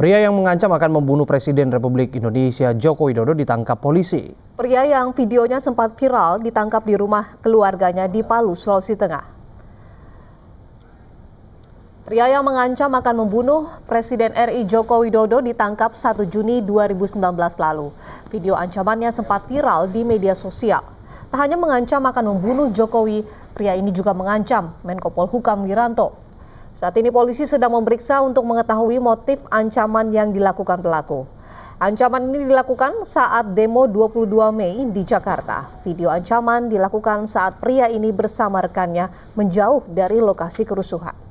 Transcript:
Pria yang mengancam akan membunuh Presiden Republik Indonesia Joko Widodo ditangkap polisi. Pria yang videonya sempat viral ditangkap di rumah keluarganya di Palu, Sulawesi Tengah. Pria yang mengancam akan membunuh Presiden RI Joko Widodo ditangkap 1 Juni 2019 lalu. Video ancamannya sempat viral di media sosial. Tak hanya mengancam akan membunuh Jokowi, pria ini juga mengancam Menko Polhukam Wiranto saat ini polisi sedang memeriksa untuk mengetahui motif ancaman yang dilakukan pelaku. Ancaman ini dilakukan saat demo 22 Mei di Jakarta. Video ancaman dilakukan saat pria ini bersama rekannya menjauh dari lokasi kerusuhan.